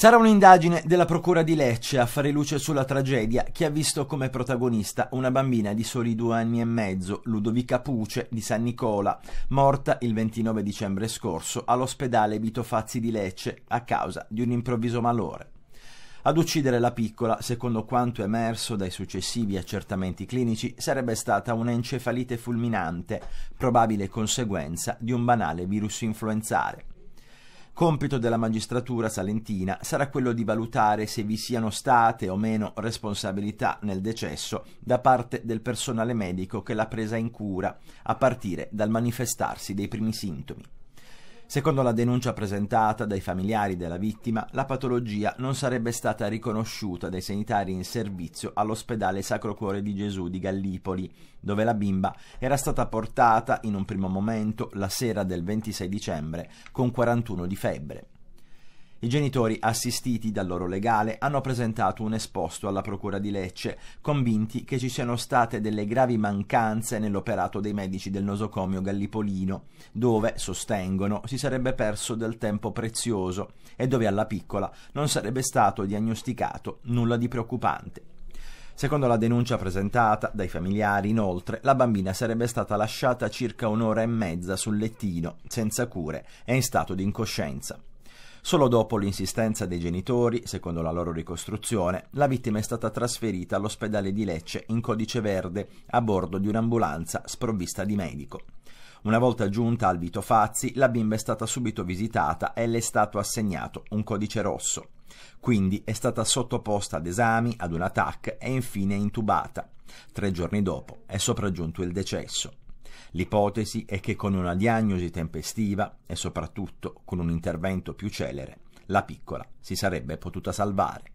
Sarà un'indagine della Procura di Lecce a fare luce sulla tragedia che ha visto come protagonista una bambina di soli due anni e mezzo, Ludovica Puce di San Nicola, morta il 29 dicembre scorso all'ospedale Vito Fazzi di Lecce a causa di un improvviso malore. Ad uccidere la piccola, secondo quanto emerso dai successivi accertamenti clinici, sarebbe stata un'encefalite fulminante, probabile conseguenza di un banale virus influenzale. Compito della magistratura salentina sarà quello di valutare se vi siano state o meno responsabilità nel decesso da parte del personale medico che l'ha presa in cura, a partire dal manifestarsi dei primi sintomi. Secondo la denuncia presentata dai familiari della vittima, la patologia non sarebbe stata riconosciuta dai sanitari in servizio all'ospedale Sacro Cuore di Gesù di Gallipoli, dove la bimba era stata portata in un primo momento la sera del 26 dicembre con 41 di febbre. I genitori, assistiti dal loro legale, hanno presentato un esposto alla Procura di Lecce, convinti che ci siano state delle gravi mancanze nell'operato dei medici del nosocomio Gallipolino, dove, sostengono, si sarebbe perso del tempo prezioso e dove alla piccola non sarebbe stato diagnosticato nulla di preoccupante. Secondo la denuncia presentata dai familiari, inoltre, la bambina sarebbe stata lasciata circa un'ora e mezza sul lettino, senza cure e in stato di incoscienza. Solo dopo l'insistenza dei genitori, secondo la loro ricostruzione, la vittima è stata trasferita all'ospedale di Lecce in codice verde a bordo di un'ambulanza sprovvista di medico. Una volta giunta al Vito Fazzi, la bimba è stata subito visitata e le è stato assegnato un codice rosso. Quindi è stata sottoposta ad esami, ad un TAC e infine intubata. Tre giorni dopo è sopraggiunto il decesso. L'ipotesi è che con una diagnosi tempestiva e soprattutto con un intervento più celere, la piccola si sarebbe potuta salvare.